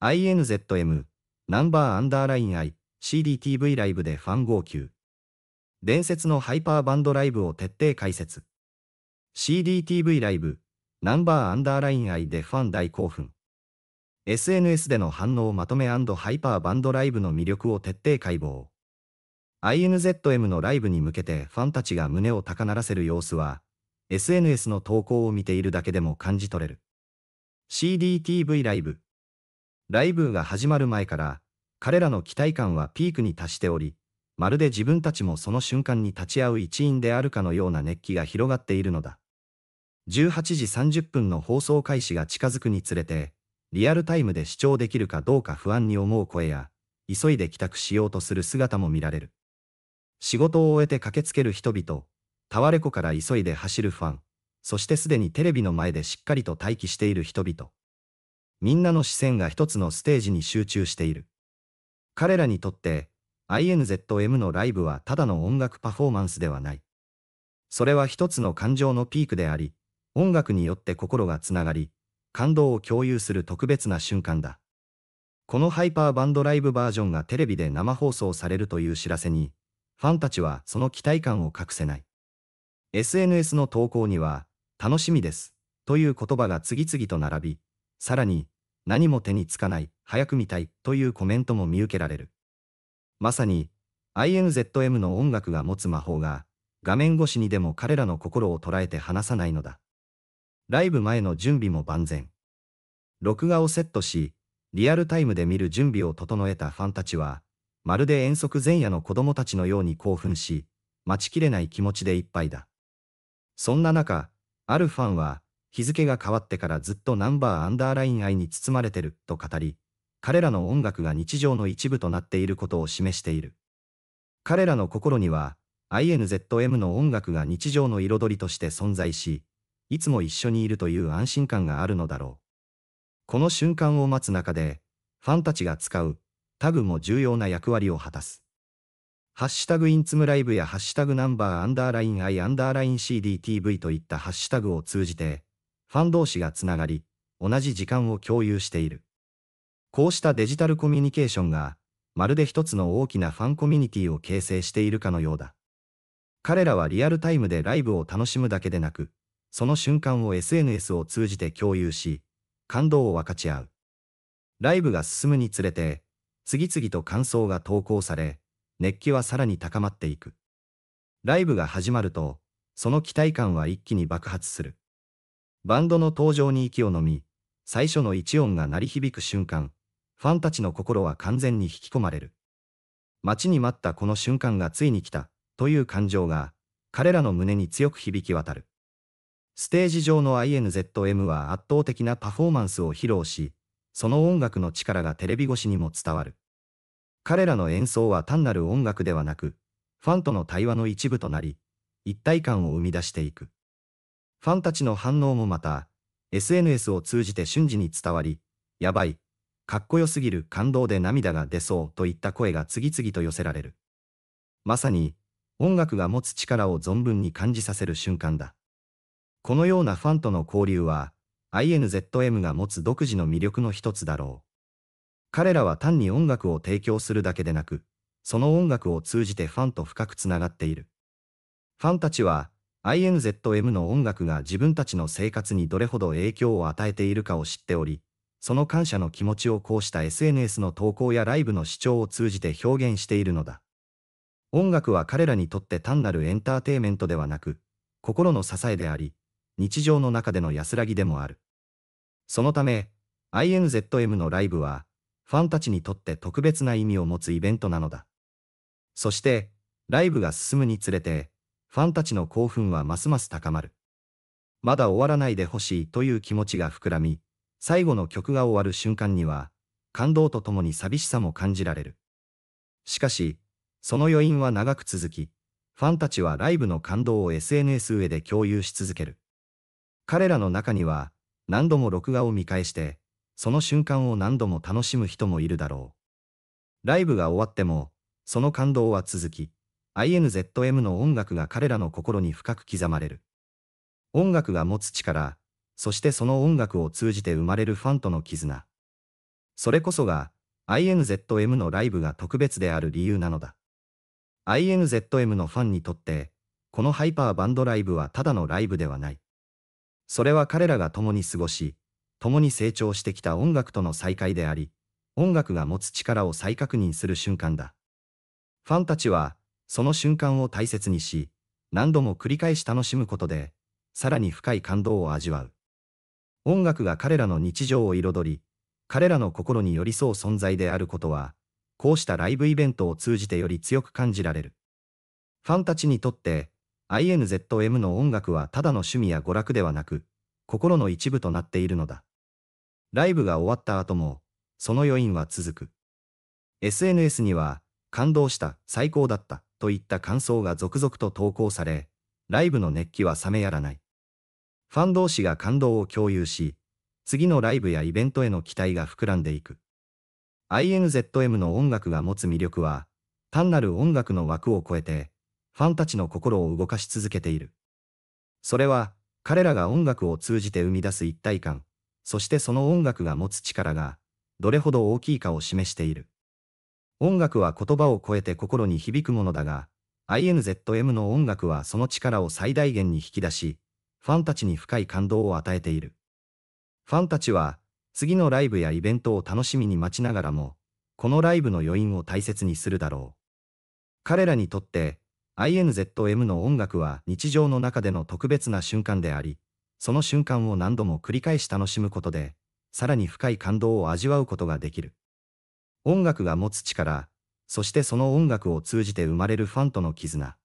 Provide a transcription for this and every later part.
INZM ナンバーアンダーライン I CDTV ライブでファン号泣伝説のハイパーバンドライブを徹底解説 CDTV ライブナンバーアンダーライン I でファン大興奮 SNS での反応まとめハイパーバンドライブの魅力を徹底解剖 INZM のライブに向けてファンたちが胸を高鳴らせる様子は SNS の投稿を見ているだけでも感じ取れる CDTV ライブライブが始まる前から、彼らの期待感はピークに達しており、まるで自分たちもその瞬間に立ち会う一員であるかのような熱気が広がっているのだ。18時30分の放送開始が近づくにつれて、リアルタイムで視聴できるかどうか不安に思う声や、急いで帰宅しようとする姿も見られる。仕事を終えて駆けつける人々、タワレコから急いで走るファン、そしてすでにテレビの前でしっかりと待機している人々。みんなの視線が一つのステージに集中している。彼らにとって、INZM のライブはただの音楽パフォーマンスではない。それは一つの感情のピークであり、音楽によって心がつながり、感動を共有する特別な瞬間だ。このハイパーバンドライブバージョンがテレビで生放送されるという知らせに、ファンたちはその期待感を隠せない。SNS の投稿には、楽しみです、という言葉が次々と並び、さらに、何も手につかない、早く見たい、というコメントも見受けられる。まさに、INZM の音楽が持つ魔法が、画面越しにでも彼らの心を捉えて離さないのだ。ライブ前の準備も万全。録画をセットし、リアルタイムで見る準備を整えたファンたちは、まるで遠足前夜の子供たちのように興奮し、待ちきれない気持ちでいっぱいだ。そんな中、あるファンは、日付が変わってからずっとナンバーアンダーライン愛に包まれてると語り、彼らの音楽が日常の一部となっていることを示している。彼らの心には、INZM の音楽が日常の彩りとして存在し、いつも一緒にいるという安心感があるのだろう。この瞬間を待つ中で、ファンたちが使うタグも重要な役割を果たす。ハッシュタグインツムライブやハッシュタグナンバーアンダーライン I アンダーライン CDTV といったハッシュタグを通じて、ファン同士がつながり、同じ時間を共有している。こうしたデジタルコミュニケーションが、まるで一つの大きなファンコミュニティを形成しているかのようだ。彼らはリアルタイムでライブを楽しむだけでなく、その瞬間を SNS を通じて共有し、感動を分かち合う。ライブが進むにつれて、次々と感想が投稿され、熱気はさらに高まっていく。ライブが始まると、その期待感は一気に爆発する。バンドの登場に息をのみ、最初の一音が鳴り響く瞬間、ファンたちの心は完全に引き込まれる。待ちに待ったこの瞬間がついに来た、という感情が、彼らの胸に強く響き渡る。ステージ上の INZM は圧倒的なパフォーマンスを披露し、その音楽の力がテレビ越しにも伝わる。彼らの演奏は単なる音楽ではなく、ファンとの対話の一部となり、一体感を生み出していく。ファンたちの反応もまた、SNS を通じて瞬時に伝わり、やばい、かっこよすぎる感動で涙が出そうといった声が次々と寄せられる。まさに、音楽が持つ力を存分に感じさせる瞬間だ。このようなファンとの交流は、INZM が持つ独自の魅力の一つだろう。彼らは単に音楽を提供するだけでなく、その音楽を通じてファンと深くつながっている。ファンたちは、INZM の音楽が自分たちの生活にどれほど影響を与えているかを知っており、その感謝の気持ちをこうした SNS の投稿やライブの視聴を通じて表現しているのだ。音楽は彼らにとって単なるエンターテイメントではなく、心の支えであり、日常の中での安らぎでもある。そのため、INZM のライブは、ファンたちにとって特別な意味を持つイベントなのだ。そして、ライブが進むにつれて、ファンたちの興奮はますます高まる。まだ終わらないでほしいという気持ちが膨らみ、最後の曲が終わる瞬間には、感動とともに寂しさも感じられる。しかし、その余韻は長く続き、ファンたちはライブの感動を SNS 上で共有し続ける。彼らの中には、何度も録画を見返して、その瞬間を何度も楽しむ人もいるだろう。ライブが終わっても、その感動は続き、INZM の音楽が彼らの心に深く刻まれる。音楽が持つ力、そしてその音楽を通じて生まれるファンとの絆。それこそが INZM のライブが特別である理由なのだ。INZM のファンにとって、このハイパーバンドライブはただのライブではない。それは彼らが共に過ごし、共に成長してきた音楽との再会であり、音楽が持つ力を再確認する瞬間だ。ファンたちは、その瞬間を大切にし、何度も繰り返し楽しむことで、さらに深い感動を味わう。音楽が彼らの日常を彩り、彼らの心に寄り添う存在であることは、こうしたライブイベントを通じてより強く感じられる。ファンたちにとって、INZM の音楽はただの趣味や娯楽ではなく、心の一部となっているのだ。ライブが終わった後も、その余韻は続く。SNS には、感動した、最高だった、といった感想が続々と投稿され、ライブの熱気は冷めやらない。ファン同士が感動を共有し、次のライブやイベントへの期待が膨らんでいく。INZM の音楽が持つ魅力は、単なる音楽の枠を超えて、ファンたちの心を動かし続けている。それは、彼らが音楽を通じて生み出す一体感、そしてその音楽が持つ力が、どれほど大きいかを示している。音楽は言葉を超えて心に響くものだが、INZM の音楽はその力を最大限に引き出し、ファンたちに深い感動を与えている。ファンたちは、次のライブやイベントを楽しみに待ちながらも、このライブの余韻を大切にするだろう。彼らにとって、INZM の音楽は日常の中での特別な瞬間であり、その瞬間を何度も繰り返し楽しむことで、さらに深い感動を味わうことができる。音楽が持つ力、そしてその音楽を通じて生まれるファンとの絆。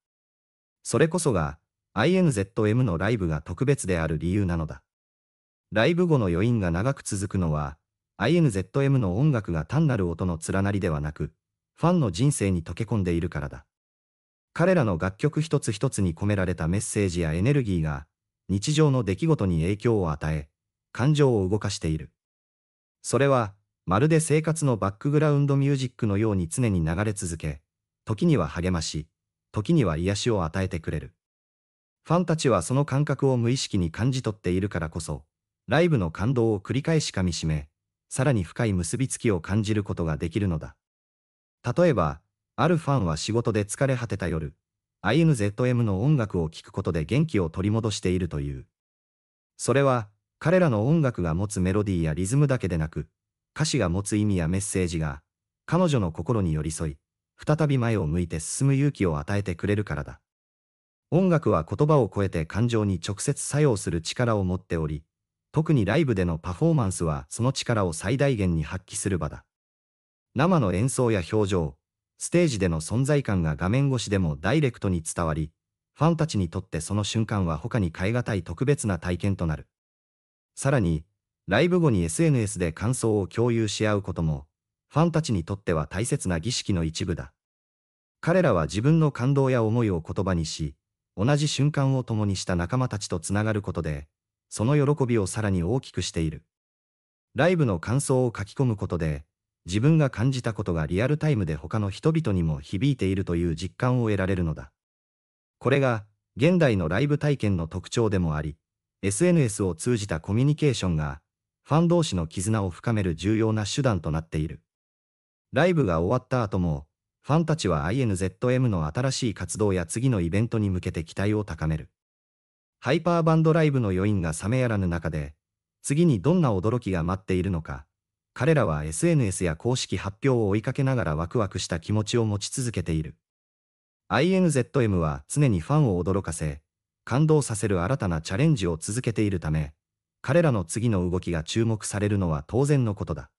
それこそが INZM のライブが特別である理由なのだ。ライブ後の余韻が長く続くのは、INZM の音楽が単なる音の連なりではなく、ファンの人生に溶け込んでいるからだ。彼らの楽曲一つ一つに込められたメッセージやエネルギーが、日常の出来事に影響を与え、感情を動かしている。それは、まるで生活のバックグラウンドミュージックのように常に流れ続け、時には励まし、時には癒しを与えてくれる。ファンたちはその感覚を無意識に感じ取っているからこそ、ライブの感動を繰り返し噛みしめ、さらに深い結びつきを感じることができるのだ。例えば、あるファンは仕事で疲れ果てた夜、INZM の音楽を聴くことで元気を取り戻しているという。それは、彼らの音楽が持つメロディーやリズムだけでなく、歌詞が持つ意味やメッセージが、彼女の心に寄り添い、再び前を向いて進む勇気を与えてくれるからだ。音楽は言葉を超えて感情に直接作用する力を持っており、特にライブでのパフォーマンスはその力を最大限に発揮する場だ。生の演奏や表情、ステージでの存在感が画面越しでもダイレクトに伝わり、ファンたちにとってその瞬間は他に代え難い特別な体験となる。さらに、ライブ後に SNS で感想を共有し合うことも、ファンたちにとっては大切な儀式の一部だ。彼らは自分の感動や思いを言葉にし、同じ瞬間を共にした仲間たちとつながることで、その喜びをさらに大きくしている。ライブの感想を書き込むことで、自分が感じたことがリアルタイムで他の人々にも響いているという実感を得られるのだ。これが、現代のライブ体験の特徴でもあり、SNS を通じたコミュニケーションが、ファン同士の絆を深める重要な手段となっている。ライブが終わった後も、ファンたちは INZM の新しい活動や次のイベントに向けて期待を高める。ハイパーバンドライブの余韻が冷めやらぬ中で、次にどんな驚きが待っているのか、彼らは SNS や公式発表を追いかけながらワクワクした気持ちを持ち続けている。INZM は常にファンを驚かせ、感動させる新たなチャレンジを続けているため、彼らの次の動きが注目されるのは当然のことだ。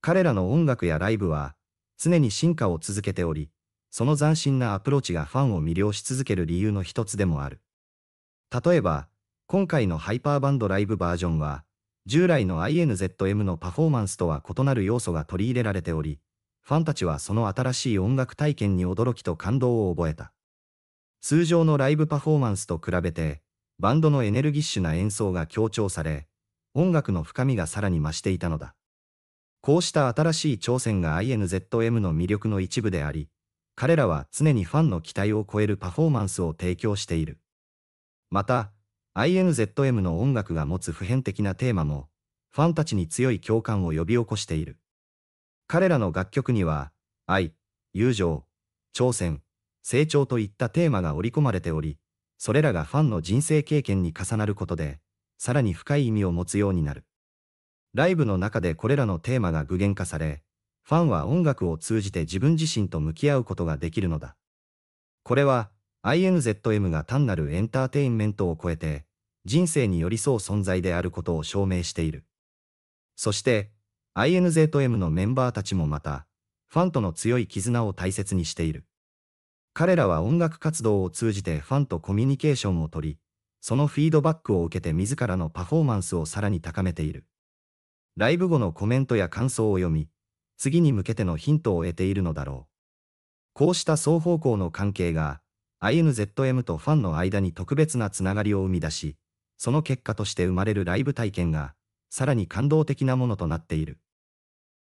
彼らの音楽やライブは、常に進化を続けており、その斬新なアプローチがファンを魅了し続ける理由の一つでもある。例えば、今回のハイパーバンドライブバージョンは、従来の INZM のパフォーマンスとは異なる要素が取り入れられており、ファンたちはその新しい音楽体験に驚きと感動を覚えた。通常のライブパフォーマンスと比べて、バンドのエネルギッシュな演奏が強調され、音楽の深みがさらに増していたのだ。こうした新しい挑戦が INZM の魅力の一部であり、彼らは常にファンの期待を超えるパフォーマンスを提供している。また、INZM の音楽が持つ普遍的なテーマも、ファンたちに強い共感を呼び起こしている。彼らの楽曲には、愛、友情、挑戦、成長といったテーマが織り込まれており、それらがファンの人生経験に重なることで、さらに深い意味を持つようになる。ライブの中でこれらのテーマが具現化され、ファンは音楽を通じて自分自身と向き合うことができるのだ。これは、INZM が単なるエンターテインメントを超えて、人生に寄り添う存在であることを証明している。そして、INZM のメンバーたちもまた、ファンとの強い絆を大切にしている。彼らは音楽活動を通じてファンとコミュニケーションをとり、そのフィードバックを受けて自らのパフォーマンスをさらに高めている。ライブ後のコメントや感想を読み、次に向けてのヒントを得ているのだろう。こうした双方向の関係が、INZM とファンの間に特別なつながりを生み出し、その結果として生まれるライブ体験が、さらに感動的なものとなっている。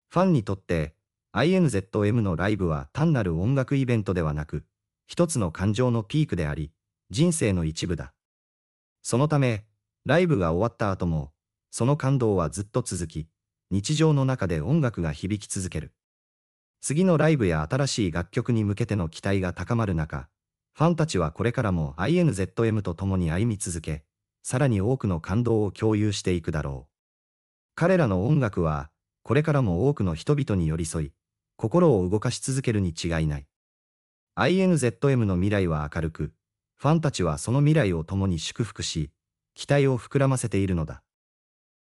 ファンにとって、INZM のライブは単なる音楽イベントではなく、一つの感情のピークであり、人生の一部だ。そのため、ライブが終わった後も、その感動はずっと続き、日常の中で音楽が響き続ける。次のライブや新しい楽曲に向けての期待が高まる中、ファンたちはこれからも INZM と共に歩み続け、さらに多くの感動を共有していくだろう。彼らの音楽は、これからも多くの人々に寄り添い、心を動かし続けるに違いない。INZM の未来は明るく、ファンたちはその未来を共に祝福し、期待を膨らませているのだ。